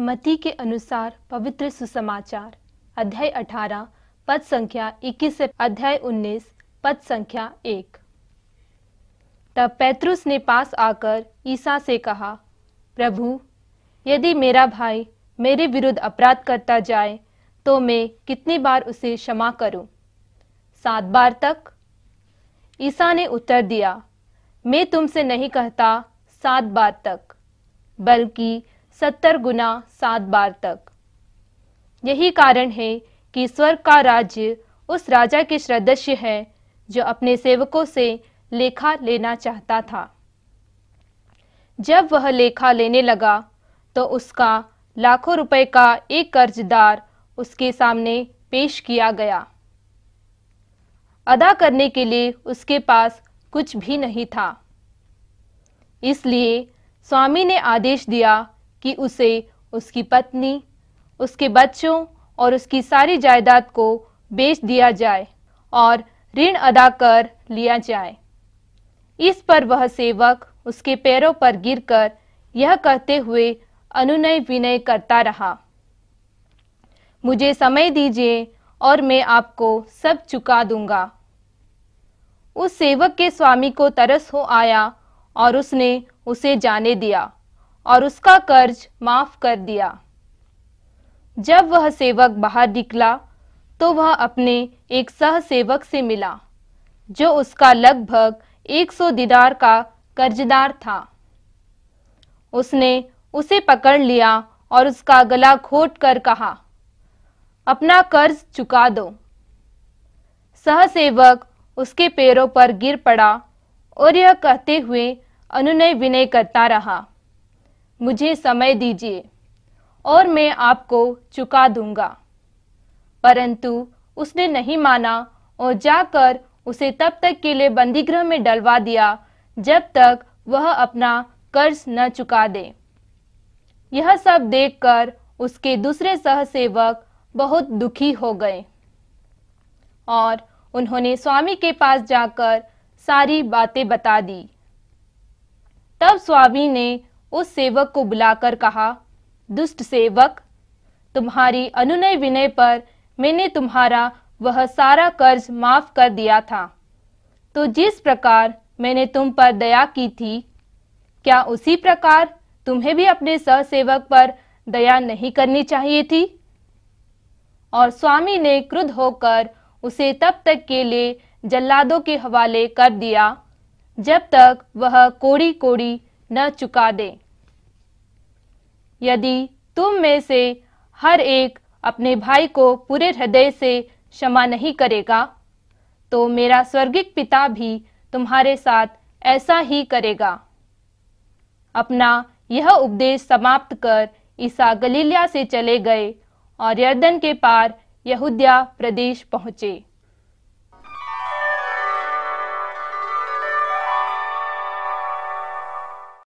मती के अनुसार पवित्र सुसमाचार अध्याय 18 पद संख्या 21 से अध्याय 19 पद संख्या 1 तब पैतृस ने पास आकर ईसा से कहा प्रभु यदि मेरा भाई मेरे विरुद्ध अपराध करता जाए तो मैं कितनी बार उसे क्षमा करूं? सात बार तक ईसा ने उत्तर दिया मैं तुमसे नहीं कहता सात बार तक बल्कि सत्तर गुना सात बार तक यही कारण है कि स्वर्ग का राज्य उस राजा के सदस्य है जो अपने सेवकों से लेखा लेना चाहता था जब वह लेखा लेने लगा तो उसका लाखों रुपए का एक कर्जदार उसके सामने पेश किया गया अदा करने के लिए उसके पास कुछ भी नहीं था इसलिए स्वामी ने आदेश दिया कि उसे उसकी पत्नी उसके बच्चों और उसकी सारी जायदाद को बेच दिया जाए और ऋण अदा कर लिया जाए इस पर वह सेवक उसके पैरों पर गिरकर यह कहते हुए अनुनय विनय करता रहा मुझे समय दीजिए और मैं आपको सब चुका दूंगा उस सेवक के स्वामी को तरस हो आया और उसने उसे जाने दिया और उसका कर्ज माफ कर दिया जब वह सेवक बाहर निकला तो वह अपने एक सहसेवक से मिला जो उसका लगभग 100 दीदार का कर्जदार था उसने उसे पकड़ लिया और उसका गला घोट कर कहा अपना कर्ज चुका दो सहसेवक उसके पैरों पर गिर पड़ा और यह कहते हुए अनुनय विनय करता रहा मुझे समय दीजिए और मैं आपको चुका दूंगा परंतु उसने नहीं माना और जाकर उसे तब तक के लिए बंदीगृह में डलवा दिया जब तक वह अपना कर्ज न चुका दे यह सब देखकर उसके दूसरे सहसेवक बहुत दुखी हो गए और उन्होंने स्वामी के पास जाकर सारी बातें बता दी तब स्वामी ने उस सेवक को बुलाकर कहा दुष्ट सेवक तुम्हारी अनुनय विनय पर मैंने तुम्हारा वह सारा कर्ज माफ कर दिया था तो जिस प्रकार मैंने तुम पर दया की थी क्या उसी प्रकार तुम्हें भी अपने सहसेवक पर दया नहीं करनी चाहिए थी और स्वामी ने क्रुद्ध होकर उसे तब तक के लिए जल्लादों के हवाले कर दिया जब तक वह कोड़ी कोड़ी न चुका दे यदि तुम में से हर एक अपने भाई को पूरे हृदय से क्षमा नहीं करेगा तो मेरा स्वर्गिक पिता भी तुम्हारे साथ ऐसा ही करेगा अपना यह उपदेश समाप्त कर ईसा गलीलिया से चले गए और यर्दन के पार यहूदिया प्रदेश पहुंचे